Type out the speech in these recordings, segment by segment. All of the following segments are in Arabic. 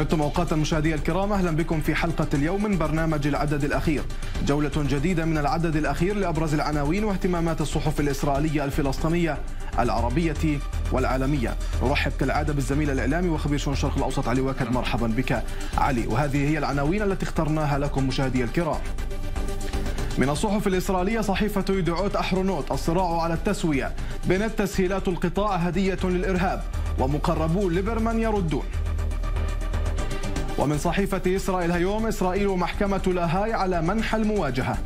سعدتم اوقات المشاهدين الكرام اهلا بكم في حلقه اليوم من برنامج العدد الاخير جوله جديده من العدد الاخير لابرز العناوين واهتمامات الصحف الاسرائيليه الفلسطينيه العربيه والعالميه نرحب كالعاده بالزميل الاعلامي وخبير شؤون الشرق الاوسط علي واكد مرحبا بك علي وهذه هي العناوين التي اخترناها لكم مشاهدي الكرام من الصحف الإسرائيلية صحيفة يدعوت أحرونوت الصراع على التسوية بين التسهيلات القطاع هدية للإرهاب ومقربو ليبرمان يردون ومن صحيفة إسرائيل هيوم إسرائيل ومحكمة لاهاي على منح المواجهة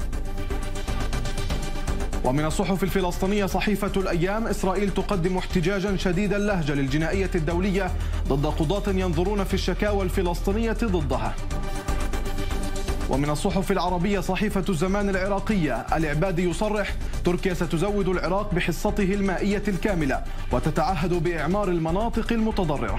ومن الصحف الفلسطينية صحيفة الأيام إسرائيل تقدم احتجاجا شديد اللهجة للجنائية الدولية ضد قضاة ينظرون في الشكاوى الفلسطينية ضدها ومن الصحف العربية صحيفة الزمان العراقية العبادي يصرح تركيا ستزود العراق بحصته المائية الكاملة وتتعهد بإعمار المناطق المتضررة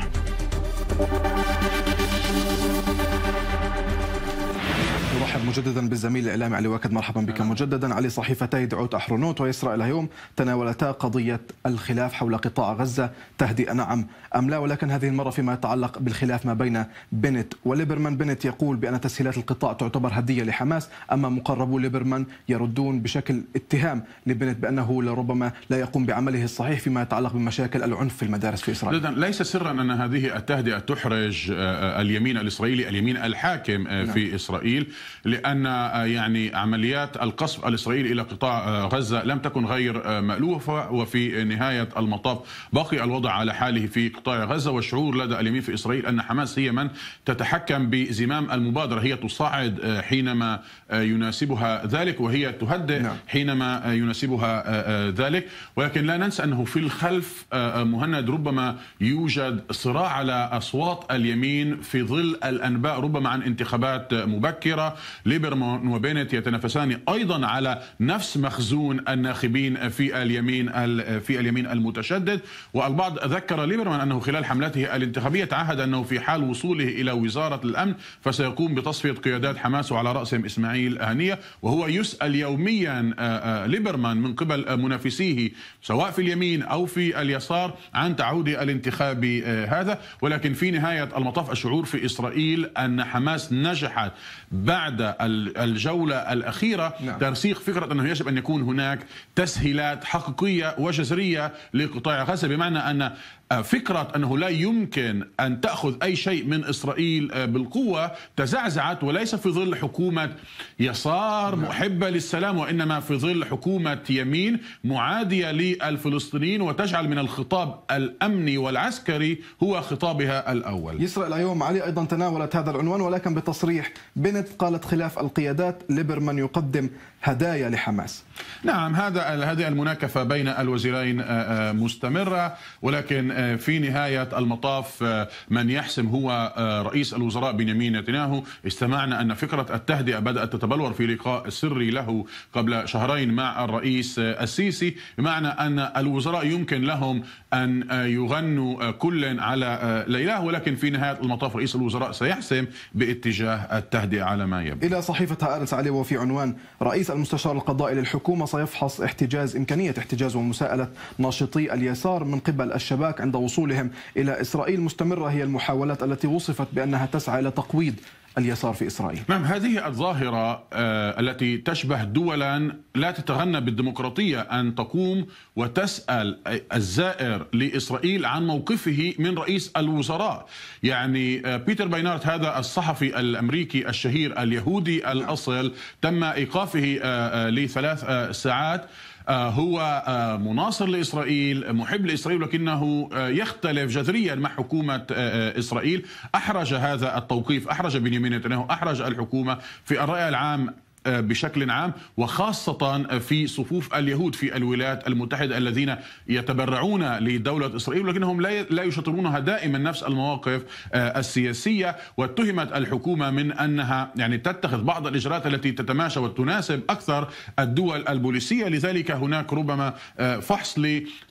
نرحب مجددا بالزميل الاعلامي علي واكد مرحبا بك مجددا علي صحيفتي دعوت احرونوت ويسرى اليوم تناولتا قضيه الخلاف حول قطاع غزه تهدئه نعم ام لا ولكن هذه المره فيما يتعلق بالخلاف ما بين بنت وليبرمان بنت يقول بان تسهيلات القطاع تعتبر هديه لحماس اما مقربو ليبرمان يردون بشكل اتهام لبنت بانه لربما لا يقوم بعمله الصحيح فيما يتعلق بمشاكل العنف في المدارس في اسرائيل ليس سرا ان هذه التهدئه تحرج آه، آه، اليمين الاسرائيلي اليمين الحاكم آه، نعم. في نعم. اسرائيل لأن آه، يعني عمليات القصف الإسرائيلي إلى قطاع آه، غزة لم تكن غير آه، مألوفة وفي نهاية المطاف باقي الوضع على حاله في قطاع غزة والشعور لدى اليمين في إسرائيل أن حماس هي من تتحكم بزمام المبادرة هي تصعد حينما يناسبها ذلك وهي تهدئ نعم. حينما يناسبها ذلك ولكن لا ننسى أنه في الخلف مهند ربما يوجد صراع على أصوات اليمين في ظل الأنباء ربما عن انتخابات مبكرة ليبرمان وبنت يتنافسان ايضا على نفس مخزون الناخبين في اليمين في اليمين المتشدد والبعض ذكر ليبرمان انه خلال حملته الانتخابيه تعهد انه في حال وصوله الى وزاره الامن فسيقوم بتصفيه قيادات حماس وعلى راسهم اسماعيل هنيه وهو يسال يوميا آه، آه، ليبرمان من قبل منافسيه سواء في اليمين او في اليسار عن تعود الانتخاب آه، هذا ولكن في نهايه المطاف الشعور في اسرائيل ان حماس نجحت بعد الجولة الأخيرة نعم. ترسيخ فكرة أنه يجب أن يكون هناك تسهيلات حقيقية وجذرية لقطاع غزة بمعنى أن آه، فكرة أنه لا يمكن أن تأخذ أي شيء من إسرائيل آه، بالقوة تزعزعت وليس في ظل حكومة يسار نعم. محبة للسلام وإنما في ظل حكومة يمين معادية للفلسطينيين وتجعل من الخطاب الأمني والعسكري هو خطابها الأول يسرائيل اليوم علي أيضا تناولت هذا العنوان ولكن بتصريح بنت قالت خلاف القيادات ليبرمان يقدم هدايا لحماس نعم هذا هذه المناكفه بين الوزيرين آه، آه، مستمره ولكن آه، في نهايه المطاف من يحسم هو رئيس الوزراء بنيامين نتنياهو استمعنا ان فكره التهدئه بدات تتبلور في لقاء سري له قبل شهرين مع الرئيس السيسي بمعنى ان الوزراء يمكن لهم ان يغنوا كل على ليلاه ولكن في نهايه المطاف رئيس الوزراء سيحسم باتجاه التهدئه على ما يبدو الى صحيفه هارس علي وفي عنوان رئيس المستشار القضائي للحكومة سيفحص احتجاز إمكانية احتجاز ومساءلة ناشطي اليسار من قبل الشباك عند وصولهم إلى إسرائيل مستمرة هي المحاولات التي وصفت بأنها تسعى إلى تقويض اليسار في إسرائيل نعم هذه الظاهرة آه، التي تشبه دولا لا تتغنى بالديمقراطية أن تقوم وتسأل الزائر لإسرائيل عن موقفه من رئيس الوزراء يعني آه، بيتر باينارت هذا الصحفي الأمريكي الشهير اليهودي الأصل تم إيقافه آه، لثلاث ساعات آه، هو آه، مناصر لإسرائيل محب لإسرائيل ولكنه آه، يختلف جذريا مع حكومة إسرائيل أحرج هذا التوقيف أحرج بنيامين نتنياهو أحرج الحكومة في الرأي العام بشكل عام وخاصة في صفوف اليهود في الولايات المتحدة الذين يتبرعون لدولة إسرائيل ولكنهم لا يشطرونها دائما نفس المواقف آه، السياسية واتهمت الحكومة من أنها يعني تتخذ بعض الإجراءات التي تتماشى وتناسب أكثر الدول البوليسية لذلك هناك ربما آه، فحص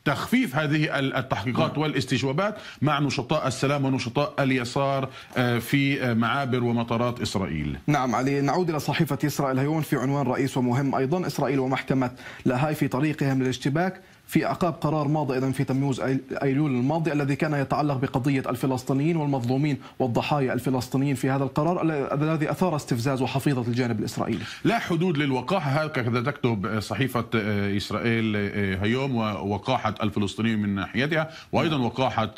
تخفيف هذه التحقيقات نعم. والاستجوابات مع نشطاء السلام ونشطاء اليسار آه، في آه، معابر ومطارات إسرائيل نعم علي نعود إلى صحيفة إسرائيل هيون في عنوان رئيس ومهم أيضا إسرائيل ومحكمة لاهاي في طريقهم للاشتباك في أعقاب قرار ماضي إذا في تموز أيلول الماضي الذي كان يتعلق بقضية الفلسطينيين والمظلومين والضحايا الفلسطينيين في هذا القرار الذي أثار استفزاز وحفيظة الجانب الإسرائيلي لا حدود للوقاحة هكذا تكتب آه، صحيفة آه، إسرائيل آه، هيوم ووقاحة الفلسطينيين من ناحيتها وأيضا وقاحة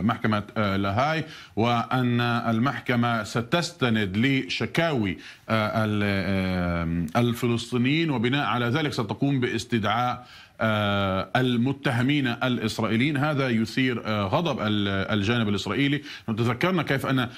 محكمة لاهاي وأن المحكمة ستستند لشكاوي آه، آه، الفلسطينيين وبناء على ذلك ستقوم باستدعاء آه، المتهمين الإسرائيليين هذا يثير غضب الجانب الإسرائيلي نتذكرنا كيف أن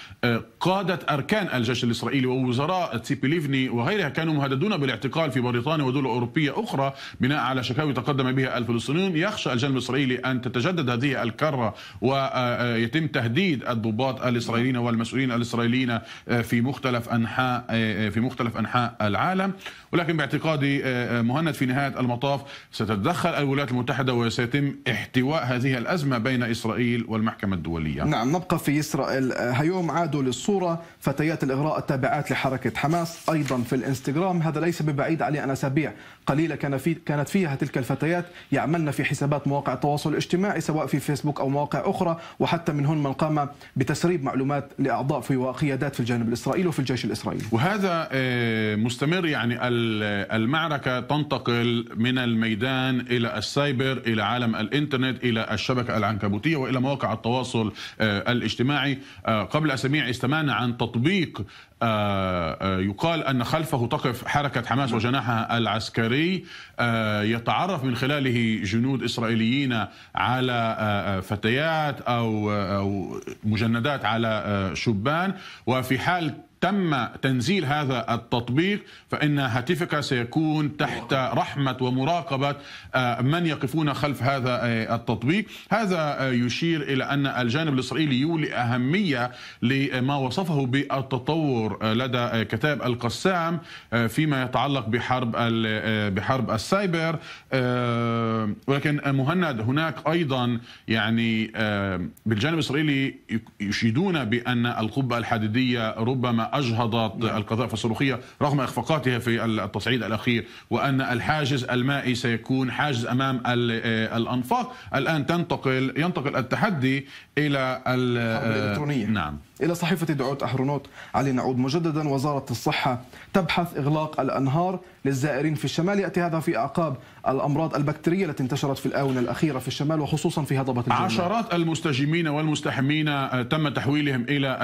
قادة أركان الجيش الإسرائيلي ووزراء تسيبي ليفني وغيرها كانوا مهددون بالاعتقال في بريطانيا ودول أوروبية أخرى بناء على شكاوي تقدم بها الفلسطينيون يخشى الجانب الإسرائيلي أن تتجدد هذه الكرة ويتم تهديد الضباط الإسرائيليين والمسؤولين الإسرائيليين في مختلف أنحاء في مختلف انحاء العالم ولكن باعتقادي آه، آه، مهند في نهايه المطاف ستتدخل الولايات المتحده وسيتم احتواء هذه الازمه بين اسرائيل والمحكمه الدوليه. نعم نبقى في اسرائيل آه، هيوم عادوا للصوره فتيات الاغراء التابعات لحركه حماس ايضا في الانستغرام هذا ليس ببعيد عليه اسابيع قليله كان في كانت فيها تلك الفتيات يعملن في حسابات مواقع التواصل الاجتماعي سواء في فيسبوك او مواقع اخرى وحتى منهن من قام بتسريب معلومات لاعضاء في وقيادات في الجانب الاسرائيلي وفي الجيش الاسرائيلي. وهذا آه، مستمر يعني المعركة تنتقل من الميدان إلى السايبر إلى عالم الإنترنت إلى الشبكة العنكبوتية وإلى مواقع التواصل آه، الاجتماعي آه، قبل أسابيع استمعنا عن تطبيق يقال أن خلفه تقف حركة حماس وجناحها العسكري يتعرف من خلاله جنود إسرائيليين على فتيات أو مجندات على شبان وفي حال تم تنزيل هذا التطبيق فإن هاتفك سيكون تحت رحمة ومراقبة آه، من يقفون خلف هذا آه، التطبيق هذا آه، يشير إلى أن الجانب الإسرائيلي يولي أهمية لما وصفه بالتطور لدى كتاب القسام فيما يتعلق بحرب بحرب السايبر ولكن مهند هناك أيضا يعني بالجانب الإسرائيلي يشيدون بأن القبة الحديدية ربما أجهضت نعم. القذائف الصاروخية رغم إخفاقاتها في التصعيد الأخير وأن الحاجز المائي سيكون حاجز أمام آه، الأنفاق الآن تنتقل ينتقل التحدي إلى الحرب الإلكترونية آه، نعم إلى صحيفة دعوت أحرونوت علي نعود مجددا وزارة الصحة تبحث إغلاق الأنهار للزائرين في الشمال يأتي هذا في أعقاب الأمراض البكتيرية التي انتشرت في الآونة الأخيرة في الشمال وخصوصا في هضبة الجنة. عشرات المستجمين والمستحمين آه، تم تحويلهم إلى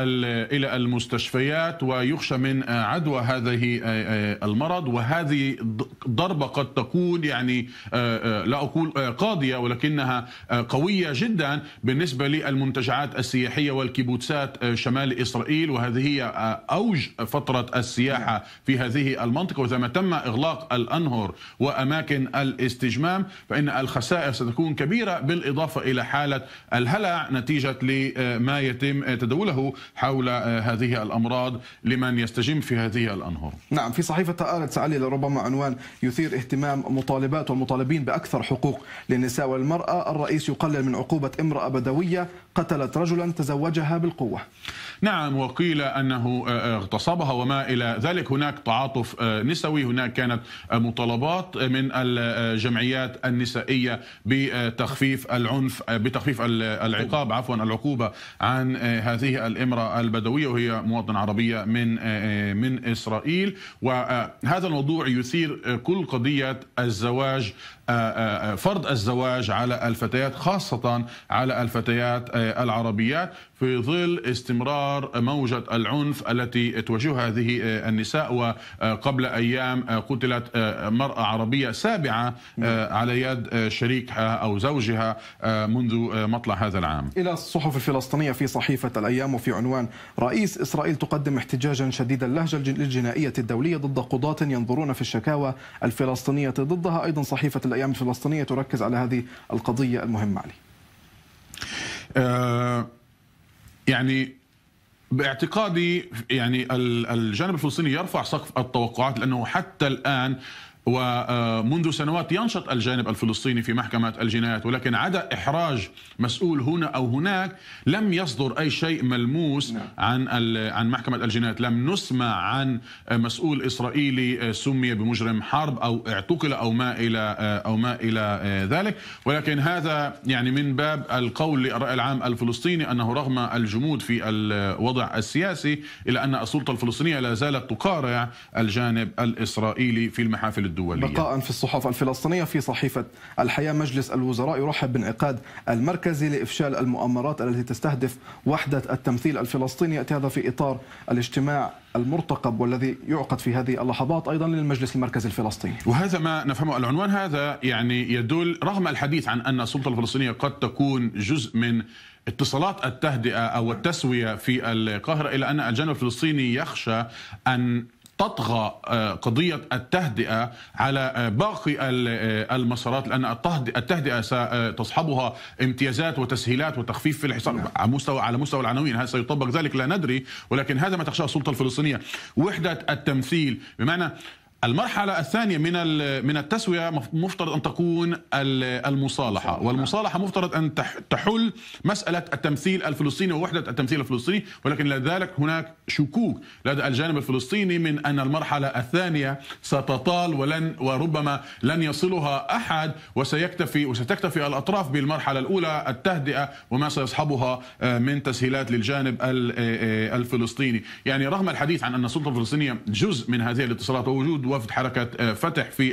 إلى المستشفيات ويخشى من آه، عدوى هذه آه، المرض وهذه ضربة قد تكون يعني لا أقول قاضية ولكنها قوية جدا بالنسبة للمنتجعات السياحية والكيبوتسات شمال إسرائيل وهذه هي آه، أوج فترة السياحة نعم. في هذه المنطقة وإذا ما تم إغلاق الأنهر وأماكن الاستجمام فإن الخسائر ستكون كبيرة بالإضافة إلى حالة الهلع نتيجة لما يتم تداوله حول آه، هذه الأمراض لمن يستجم في هذه الأنهر نعم في صحيفة آلت علي لربما عنوان يثير اهتمام مطالبات والمطالبين بأكثر حقوق للنساء والمرأة الرئيس يقلل من عقوبة امرأة بدوية قتلت رجلا تزوجها بالقوة نعم وقيل أنه آه، آه، اغتصبها وما إلى ذلك هناك تعاطف آه، نسوي هناك كانت مطالبات من الجمعيات النسائية بتخفيف العنف بتخفيف العقاب عفوا العقوبة عن هذه الامرأة البدوية وهي مواطنة عربية من من إسرائيل وهذا الموضوع يثير كل قضية الزواج فرض الزواج على الفتيات خاصة على الفتيات العربيات في ظل استمرار موجة العنف التي توجهها هذه آه، النساء وقبل أيام آه، قتلت آه، مرأة عربية سابعة نعم. على يد شريكها أو زوجها منذ مطلع هذا العام إلى الصحف الفلسطينية في صحيفة الأيام وفي عنوان رئيس إسرائيل تقدم احتجاجا شديد اللهجة الجنائية الدولية ضد قضاة ينظرون في الشكاوى الفلسطينية ضدها أيضا صحيفة الأيام الفلسطينية تركز على هذه القضية المهمة علي أه يعني باعتقادي يعني الجانب الفلسطيني يرفع سقف التوقعات لانه حتى الان ومنذ سنوات ينشط الجانب الفلسطيني في محكمة الجنايات ولكن عدا إحراج مسؤول هنا أو هناك لم يصدر أي شيء ملموس نعم. عن عن محكمة الجنايات لم نسمع عن مسؤول إسرائيلي سمي بمجرم حرب أو اعتقل أو ما إلى أو ما إلى ذلك ولكن هذا يعني من باب القول للرأي العام الفلسطيني أنه رغم الجمود في الوضع السياسي إلا أن السلطة الفلسطينية لا زالت تقارع الجانب الإسرائيلي في المحافل الدولية الدولية بقاء في الصحف الفلسطينية في صحيفة الحياة مجلس الوزراء يرحب بانعقاد المركزي لإفشال المؤامرات التي تستهدف وحدة التمثيل الفلسطيني يأتي هذا في إطار الاجتماع المرتقب والذي يعقد في هذه اللحظات ايضا للمجلس المركزي الفلسطيني. وهذا ما نفهمه العنوان هذا يعني يدل رغم الحديث عن ان السلطه الفلسطينيه قد تكون جزء من اتصالات التهدئه او التسويه في القاهره إلى ان الجانب الفلسطيني يخشى ان تطغى آه، قضية التهدئة على آه، باقي آه، المسارات لأن التهدئة ستصحبها امتيازات وتسهيلات وتخفيف في الحصار نعم. على مستوى على مستوى العناوين هل سيطبق ذلك لا ندري ولكن هذا ما تخشاه السلطة الفلسطينية وحدة التمثيل بمعنى المرحلة الثانية من من التسوية مفترض أن تكون المصالحة والمصالحة مفترض أن تحل مسألة التمثيل الفلسطيني ووحدة التمثيل الفلسطيني ولكن لذلك هناك شكوك لدى الجانب الفلسطيني من أن المرحلة الثانية ستطال ولن وربما لن يصلها أحد وسيكتفي وستكتفي الأطراف بالمرحلة الأولى التهدئة وما سيصحبها آه، من تسهيلات للجانب آه، آه، الفلسطيني يعني رغم الحديث عن أن السلطة الفلسطينية جزء من هذه الاتصالات ووجود وفد حركه آه، فتح في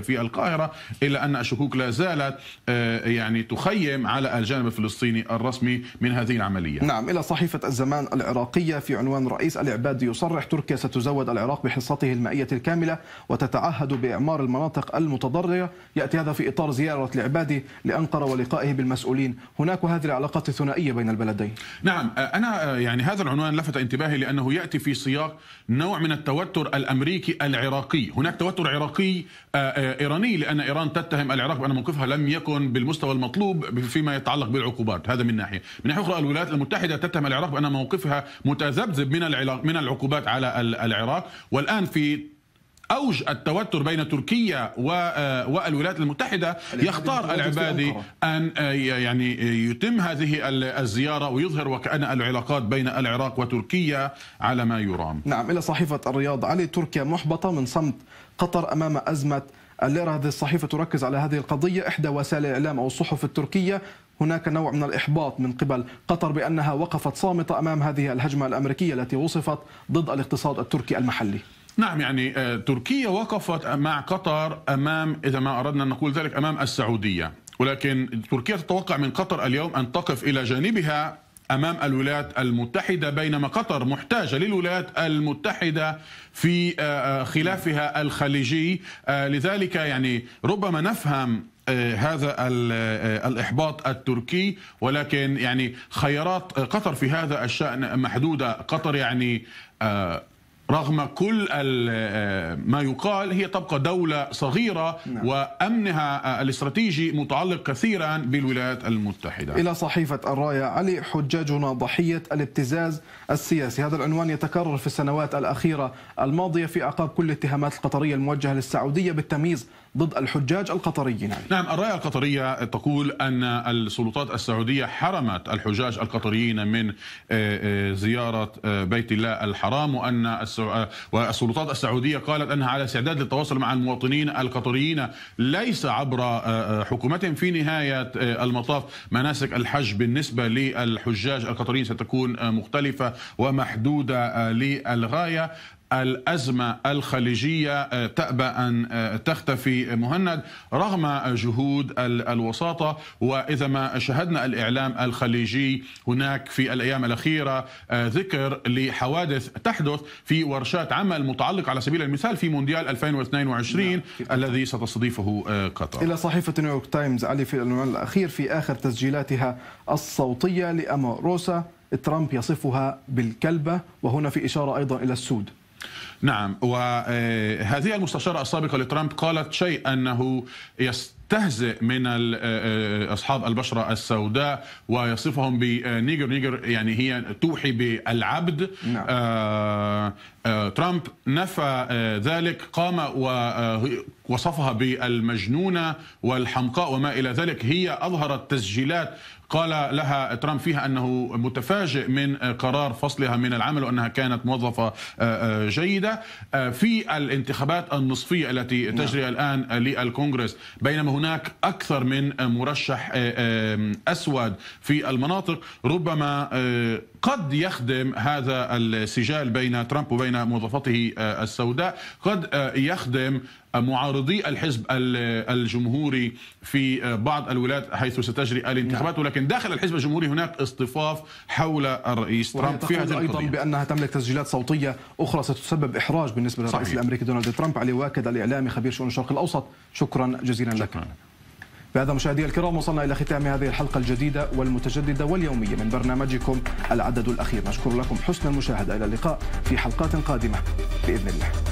في القاهره الا ان الشكوك لا زالت آه، يعني تخيم على الجانب الفلسطيني الرسمي من هذه العمليه. نعم الى صحيفه الزمان العراقيه في عنوان رئيس العبادي يصرح تركيا ستزود العراق بحصته المائيه الكامله وتتعهد باعمار المناطق المتضرره ياتي هذا في اطار زياره العبادي لانقره ولقائه بالمسؤولين، هناك وهذه العلاقات الثنائيه بين البلدين. نعم آه، انا يعني هذا العنوان لفت انتباهي لانه ياتي في سياق نوع من التوتر الامريكي العراقي عراقي هناك توتر عراقي آه، آه، إيراني لأن إيران تتهم العراق بأن موقفها لم يكن بالمستوى المطلوب فيما يتعلق بالعقوبات هذا من ناحية من ناحية أخرى الولايات المتحدة تتهم العراق بأن موقفها متذبذب من من العقوبات على العراق والآن في أوج التوتر بين تركيا آه، والولايات المتحدة يختار العبادي أن آه، يعني آه، يتم هذه الزيارة ويظهر وكأن العلاقات بين العراق وتركيا على ما يرام نعم إلى صحيفة الرياض علي تركيا محبطة من صمت قطر أمام أزمة الليرة هذه الصحيفة تركز على هذه القضية إحدى وسائل الإعلام أو الصحف التركية هناك نوع من الإحباط من قبل قطر بأنها وقفت صامتة أمام هذه الهجمة الأمريكية التي وصفت ضد الاقتصاد التركي المحلي نعم يعني آه، تركيا وقفت مع قطر امام اذا ما اردنا ان نقول ذلك امام السعوديه ولكن تركيا تتوقع من قطر اليوم ان تقف الى جانبها امام الولايات المتحده بينما قطر محتاجه للولايات المتحده في آه، آه، خلافها الخليجي لذلك يعني ربما نفهم هذا الاحباط التركي ولكن يعني خيارات قطر في هذا الشان محدوده قطر يعني رغم كل آه، ما يقال هي تبقى دولة صغيرة نعم. وأمنها الاستراتيجي متعلق كثيرا بالولايات المتحدة إلى صحيفة الراية علي حجاجنا ضحية الابتزاز السياسي هذا العنوان يتكرر في السنوات الأخيرة الماضية في أعقاب كل الاتهامات القطرية الموجهة للسعودية بالتمييز ضد الحجاج القطريين يعني. نعم, نعم، الرأي القطرية تقول أن السلطات السعودية حرمت الحجاج القطريين من آه، آه، زيارة بيت الله الحرام وأن والسلطات السعودية قالت أنها على استعداد للتواصل مع المواطنين القطريين ليس عبر آه، آه، حكومتهم في نهاية آه، المطاف مناسك الحج بالنسبة للحجاج القطريين ستكون مختلفة ومحدودة للغاية الأزمة الخليجية آه، تأبى أن آه، تختفي آه، مهند رغم جهود الوساطة وإذا ما شاهدنا الإعلام الخليجي هناك في الأيام الأخيرة ذكر لحوادث تحدث في ورشات عمل متعلقة على سبيل المثال في مونديال 2022 نعم، الذي ستستضيفه قطر إلى صحيفة نيويورك تايمز علي في العنوان الأخير في آخر تسجيلاتها الصوتية روسا ترامب يصفها بالكلبة وهنا في إشارة أيضا إلى السود نعم وهذه آه، المستشارة السابقة لترامب قالت شيء أنه يستهزئ من آه، آه، أصحاب البشرة السوداء ويصفهم بنيجر نيجر يعني هي توحي بالعبد نعم. ترامب نفى ذلك قام ووصفها بالمجنونة والحمقاء وما إلى ذلك هي أظهرت تسجيلات قال لها ترامب فيها أنه متفاجئ من قرار فصلها من العمل وأنها كانت موظفة آه، آه، جيدة آه، في الانتخابات النصفية التي نعم. تجري الآن للكونغرس بينما هناك أكثر من مرشح أسود في المناطق ربما قد يخدم هذا السجال بين ترامب وبين موظفته آه، السوداء قد آه، يخدم معارضي الحزب الجمهوري في آه، بعض الولايات حيث ستجري الانتخابات نعم. ولكن داخل الحزب الجمهوري هناك اصطفاف حول الرئيس ترامب في هذه القضية. ايضا بانها تملك تسجيلات صوتيه اخرى ستسبب احراج بالنسبه للرئيس صحيح. الامريكي دونالد ترامب علي واكد الاعلامي خبير شؤون الشرق الاوسط شكرا جزيلا شكرا لك. لك. بهذا مشاهدي الكرام وصلنا إلى ختام هذه الحلقة الجديدة والمتجددة واليومية من برنامجكم العدد الأخير نشكر لكم حسن المشاهدة إلى اللقاء في حلقات قادمة بإذن الله